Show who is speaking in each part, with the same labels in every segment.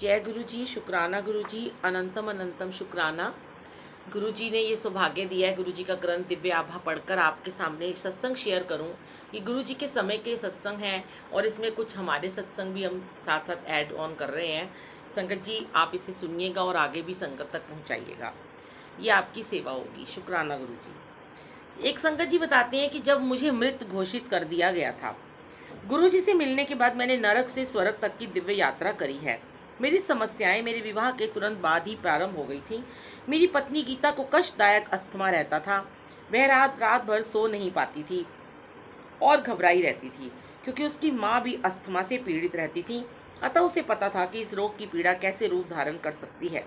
Speaker 1: जय गुरु जी शुक्राना गुरु जी अनंतम अनंतम शुक्राना गुरु जी ने ये सौभाग्य दिया है गुरु जी का ग्रंथ दिव्य आभा पढ़कर आपके सामने सत्संग शेयर करूं ये गुरु जी के समय के सत्संग हैं और इसमें कुछ हमारे सत्संग भी हम साथ साथ ऐड ऑन कर रहे हैं संगत जी आप इसे सुनिएगा और आगे भी संगत तक पहुँचाइएगा ये आपकी सेवा होगी शुक्राना गुरु जी एक संगत जी बताते हैं कि जब मुझे मृत घोषित कर दिया गया था गुरु जी से मिलने के बाद मैंने नरक से स्वर्ग तक की दिव्य यात्रा करी है मेरी समस्याएं मेरे विवाह के तुरंत बाद ही प्रारंभ हो गई थी मेरी पत्नी गीता को कष्टदायक अस्थमा रहता था वह रात रात भर सो नहीं पाती थी और घबराई रहती थी क्योंकि उसकी माँ भी अस्थमा से पीड़ित रहती थी अतः उसे पता था कि इस रोग की पीड़ा कैसे रूप धारण कर सकती है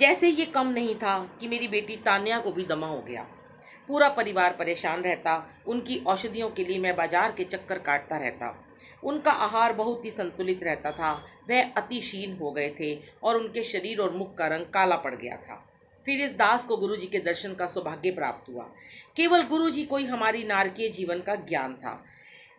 Speaker 1: जैसे ये कम नहीं था कि मेरी बेटी तान्या को भी दमा हो गया पूरा परिवार परेशान रहता उनकी औषधियों के लिए मैं बाजार के चक्कर काटता रहता उनका आहार बहुत ही संतुलित रहता था वह अतिशीन हो गए थे और उनके शरीर और मुख का रंग काला पड़ गया था फिर इस दास को गुरुजी के दर्शन का सौभाग्य प्राप्त हुआ केवल गुरुजी को ही हमारी नारकीय जीवन का ज्ञान था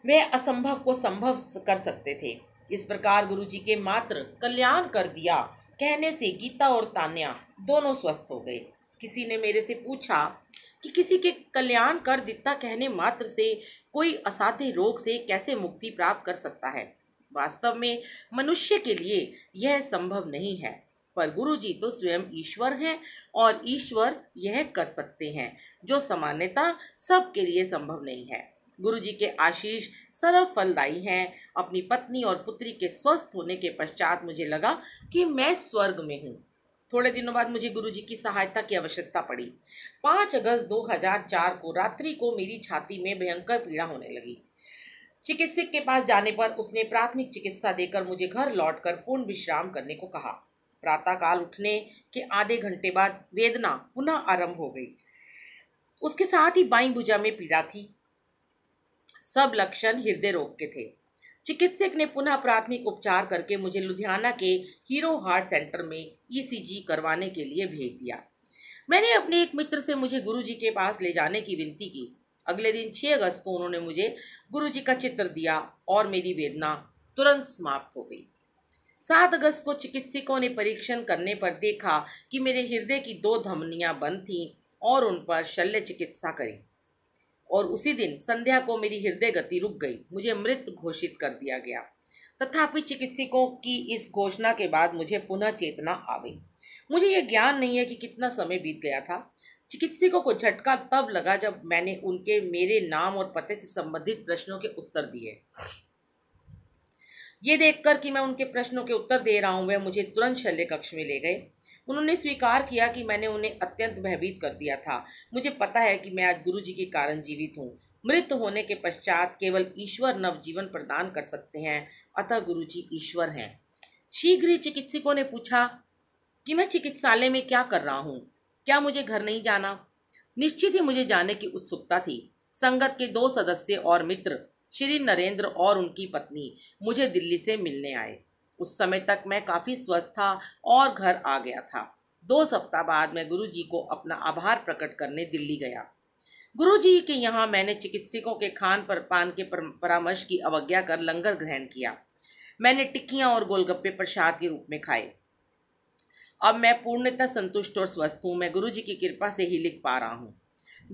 Speaker 1: वे असंभव को संभव कर सकते थे इस प्रकार गुरुजी के मात्र कल्याण कर दिया कहने से गीता और तान्या दोनों स्वस्थ हो गए किसी ने मेरे से पूछा कि किसी के कल्याण कर दिता कहने मात्र से कोई असाध्य रोग से कैसे मुक्ति प्राप्त कर सकता है वास्तव में मनुष्य के लिए यह संभव नहीं है पर गुरु जी तो स्वयं ईश्वर हैं और ईश्वर यह कर सकते हैं जो सामान्यता सबके लिए संभव नहीं है गुरु जी के आशीष सर्व फलदायी हैं अपनी पत्नी और पुत्री के स्वस्थ होने के पश्चात मुझे लगा कि मैं स्वर्ग में हूँ थोड़े दिनों बाद मुझे गुरुजी की सहायता की आवश्यकता पड़ी पाँच अगस्त 2004 को रात्रि को मेरी छाती में भयंकर पीड़ा होने लगी चिकित्सक के पास जाने पर उसने प्राथमिक चिकित्सा देकर मुझे घर लौटकर पूर्ण विश्राम करने को कहा प्रातःकाल उठने के आधे घंटे बाद वेदना पुनः आरंभ हो गई उसके साथ ही बाई भुजा में पीड़ा थी सब लक्षण हृदय रोग के थे चिकित्सक ने पुनः प्राथमिक उपचार करके मुझे लुधियाना के हीरो हार्ट सेंटर में ईसीजी e करवाने के लिए भेज दिया मैंने अपने एक मित्र से मुझे गुरुजी के पास ले जाने की विनती की अगले दिन 6 अगस्त को उन्होंने मुझे गुरुजी का चित्र दिया और मेरी वेदना तुरंत समाप्त हो गई सात अगस्त को चिकित्सकों ने परीक्षण करने पर देखा कि मेरे हृदय की दो धमनियाँ बंद थीं और उन पर शल्य चिकित्सा करी और उसी दिन संध्या को मेरी हृदय गति रुक गई मुझे मृत घोषित कर दिया गया तथापि चिकित्सकों की इस घोषणा के बाद मुझे पुनः चेतना आ गई मुझे यह ज्ञान नहीं है कि कितना समय बीत गया था चिकित्सकों को झटका तब लगा जब मैंने उनके मेरे नाम और पते से संबंधित प्रश्नों के उत्तर दिए ये देखकर कि मैं उनके प्रश्नों के उत्तर दे रहा हूँ वह मुझे तुरंत शल्य कक्ष में ले गए उन्होंने स्वीकार किया कि मैंने उन्हें अत्यंत भयभीत कर दिया था मुझे पता है कि मैं आज गुरु जी के कारण जीवित हूँ मृत होने के पश्चात केवल ईश्वर नवजीवन प्रदान कर सकते हैं अतः गुरु जी ईश्वर हैं शीघ्र ही चिकित्सकों ने पूछा कि मैं चिकित्सालय में क्या कर रहा हूँ क्या मुझे घर नहीं जाना निश्चित ही मुझे जाने की उत्सुकता थी संगत के दो सदस्य और मित्र श्री नरेंद्र और उनकी पत्नी मुझे दिल्ली से मिलने आए उस समय तक मैं काफ़ी स्वस्थ था और घर आ गया था दो सप्ताह बाद मैं गुरु जी को अपना आभार प्रकट करने दिल्ली गया गुरु जी के यहाँ मैंने चिकित्सकों के खान पर पान के परामर्श की अवज्ञा कर लंगर ग्रहण किया मैंने टिक्कियाँ और गोलगप्पे प्रसाद के रूप में खाए अब मैं पूर्णतः संतुष्ट और स्वस्थ हूँ मैं गुरु जी की कृपा से ही लिख पा रहा हूँ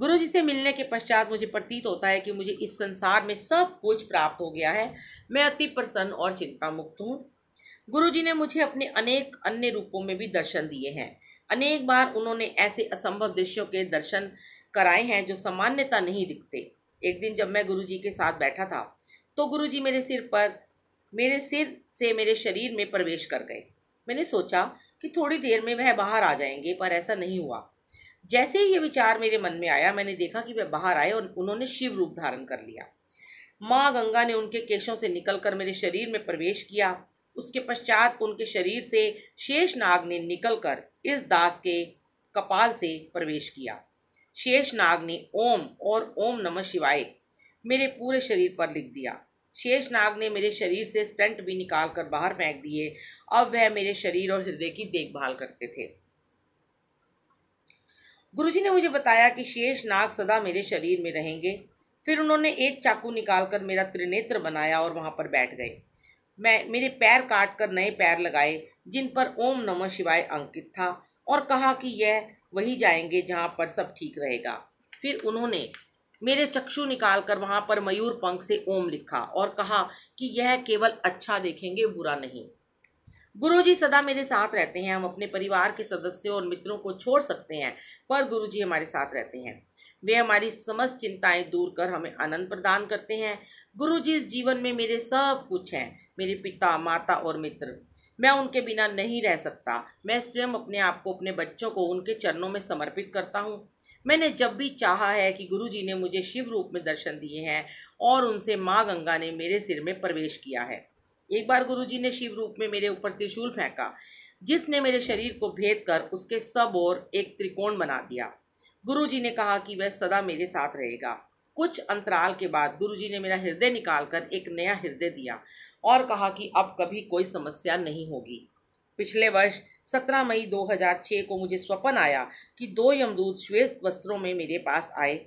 Speaker 1: गुरु जी से मिलने के पश्चात मुझे प्रतीत होता है कि मुझे इस संसार में सब कुछ प्राप्त हो गया है मैं अति प्रसन्न और चिंता मुक्त हूँ गुरु जी ने मुझे अपने अनेक अन्य रूपों में भी दर्शन दिए हैं अनेक बार उन्होंने ऐसे असंभव दृश्यों के दर्शन कराए हैं जो सामान्यता नहीं दिखते एक दिन जब मैं गुरु जी के साथ बैठा था तो गुरु जी मेरे सिर पर मेरे सिर से मेरे शरीर में प्रवेश कर गए मैंने सोचा कि थोड़ी देर में वह बाहर आ जाएंगे पर ऐसा नहीं हुआ जैसे ही ये विचार मेरे मन में आया मैंने देखा कि वे बाहर आए और उन्होंने शिव रूप धारण कर लिया माँ गंगा ने उनके केशों से निकलकर मेरे शरीर में प्रवेश किया उसके पश्चात उनके शरीर से शेष नाग ने निकलकर इस दास के कपाल से प्रवेश किया शेष नाग ने ओम और ओम नमः शिवाय मेरे पूरे शरीर पर लिख दिया शेष नाग ने मेरे शरीर से स्टंट भी निकाल कर बाहर फेंक दिए अब वह मेरे शरीर और हृदय की देखभाल करते थे गुरुजी ने मुझे बताया कि शेष नाग सदा मेरे शरीर में रहेंगे फिर उन्होंने एक चाकू निकालकर मेरा त्रिनेत्र बनाया और वहाँ पर बैठ गए मैं मेरे पैर काट कर नए पैर लगाए जिन पर ओम नमः शिवाय अंकित था और कहा कि यह वही जाएंगे जहाँ पर सब ठीक रहेगा फिर उन्होंने मेरे चक्षु निकाल कर वहाँ पर मयूर पंख से ओम लिखा और कहा कि यह केवल अच्छा देखेंगे बुरा नहीं गुरुजी सदा मेरे साथ रहते हैं हम अपने परिवार के सदस्यों और मित्रों को छोड़ सकते हैं पर गुरुजी हमारे साथ रहते हैं वे हमारी समस्त चिंताएं दूर कर हमें आनंद प्रदान करते हैं गुरुजी इस जीवन में मेरे सब कुछ हैं मेरे पिता माता और मित्र मैं उनके बिना नहीं रह सकता मैं स्वयं अपने आप को अपने बच्चों को उनके चरणों में समर्पित करता हूँ मैंने जब भी चाहा है कि जी ने मुझे शिव रूप में दर्शन दिए हैं और उनसे माँ गंगा ने मेरे सिर में प्रवेश किया है एक बार गुरुजी ने शिव रूप में मेरे ऊपर त्रिशूल फेंका जिसने मेरे शरीर को भेद कर उसके सब और एक त्रिकोण बना दिया गुरुजी ने कहा कि वह सदा मेरे साथ रहेगा कुछ अंतराल के बाद गुरुजी ने मेरा हृदय निकालकर एक नया हृदय दिया और कहा कि अब कभी कोई समस्या नहीं होगी पिछले वर्ष 17 मई 2006 को मुझे स्वप्न आया कि दो यमदूत श्वेत वस्त्रों में मेरे पास आए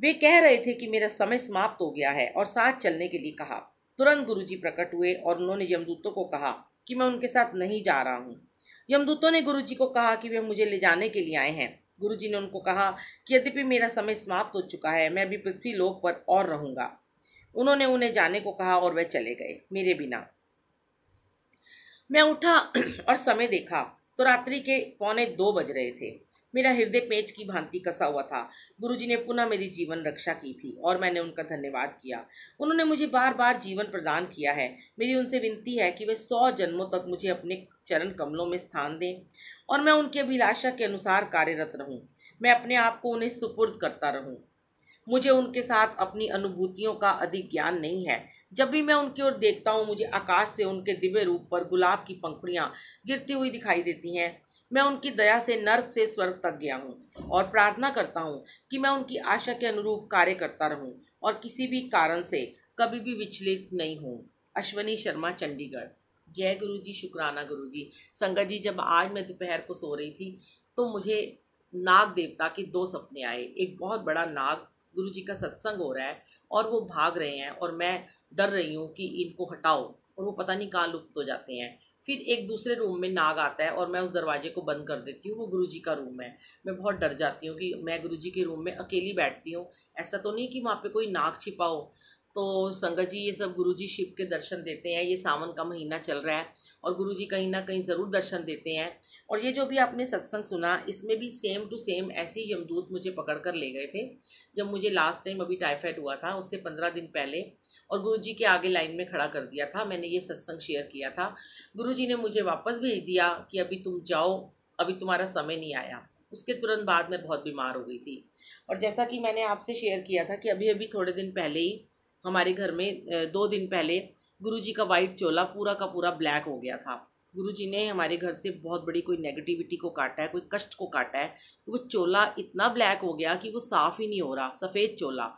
Speaker 1: वे कह रहे थे कि मेरा समय समाप्त हो गया है और साथ चलने के लिए कहा तुरंत गुरुजी प्रकट हुए और उन्होंने यमदूतों को कहा कि मैं उनके साथ नहीं जा रहा हूँ यमदूतों ने गुरुजी को कहा कि वे मुझे ले जाने के लिए आए हैं गुरुजी ने उनको कहा कि यद्यपि मेरा समय समाप्त हो चुका है मैं अभी पृथ्वी लोक पर और रहूँगा उन्होंने उन्हें जाने को कहा और वह चले गए मेरे बिना मैं उठा और समय देखा तो रात्रि के पौने दो बज रहे थे मेरा हृदय पेच की भांति कसा हुआ था गुरुजी ने पुनः मेरी जीवन रक्षा की थी और मैंने उनका धन्यवाद किया उन्होंने मुझे बार बार जीवन प्रदान किया है मेरी उनसे विनती है कि वे सौ जन्मों तक मुझे अपने चरण कमलों में स्थान दें और मैं उनकी अभिलाषा के अनुसार कार्यरत रहूं मैं अपने आप को उन्हें सुपुर्द करता रहूं मुझे उनके साथ अपनी अनुभूतियों का अधिक ज्ञान नहीं है जब भी मैं उनकी ओर देखता हूँ मुझे आकाश से उनके दिव्य रूप पर गुलाब की पंखुड़ियाँ गिरती हुई दिखाई देती हैं मैं उनकी दया से नर्क से स्वर्ग तक गया हूँ और प्रार्थना करता हूँ कि मैं उनकी आशा के अनुरूप कार्य करता रहूँ और किसी भी कारण से कभी भी विचलित नहीं हूँ अश्वनी शर्मा चंडीगढ़ जय गुरु जी शुक्राना गुरु जी संगत जी जब आज मैं दोपहर को सो रही थी तो मुझे नाग देवता के दो सपने आए एक बहुत बड़ा नाग गुरु जी का सत्संग हो रहा है और वो भाग रहे हैं और मैं डर रही हूँ कि इनको हटाओ और वो पता नहीं कहाँ लुप्त हो जाते हैं फिर एक दूसरे रूम में नाग आता है और मैं उस दरवाजे को बंद कर देती हूँ वो गुरु जी का रूम है मैं बहुत डर जाती हूँ कि मैं गुरु जी के रूम में अकेली बैठती हूँ ऐसा तो नहीं कि वहाँ पे कोई नाग छिपा हो तो संगत जी ये सब गुरु जी शिव के दर्शन देते हैं ये सावन का महीना चल रहा है और गुरु जी कहीं ना कहीं ज़रूर दर्शन देते हैं और ये जो भी आपने सत्संग सुना इसमें भी सेम टू सेम ऐसे ही यमदूत मुझे पकड़ कर ले गए थे जब मुझे लास्ट टाइम अभी टाइफाइड हुआ था उससे पंद्रह दिन पहले और गुरु जी के आगे लाइन में खड़ा कर दिया था मैंने ये सत्संग शेयर किया था गुरु जी ने मुझे वापस भेज दिया कि अभी तुम जाओ अभी तुम्हारा समय नहीं आया उसके तुरंत बाद मैं बहुत बीमार हो गई थी और जैसा कि मैंने आपसे शेयर किया था कि अभी अभी थोड़े दिन पहले ही हमारे घर में दो दिन पहले गुरुजी का वाइट चोला पूरा का पूरा ब्लैक हो गया था गुरुजी ने हमारे घर से बहुत बड़ी कोई नेगेटिविटी को काटा है कोई कष्ट को काटा है कि तो वो चोला इतना ब्लैक हो गया कि वो साफ़ ही नहीं हो रहा सफ़ेद चोला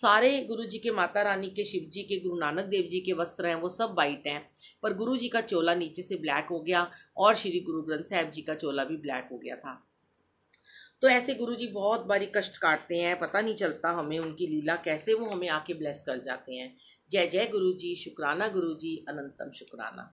Speaker 1: सारे गुरुजी के माता रानी के शिव जी के गुरु नानक देव जी के वस्त्र हैं वो सब वाइट हैं पर गुरुजी का चोला नीचे से ब्लैक हो गया और श्री गुरु ग्रंथ साहिब जी का चोला भी ब्लैक हो गया था तो ऐसे गुरु जी बहुत बारी कष्ट काटते हैं पता नहीं चलता हमें उनकी लीला कैसे वो हमें आके ब्लेस कर जाते हैं जय जय गुरु जी शुक्राना गुरु जी अनंतम शुक्राना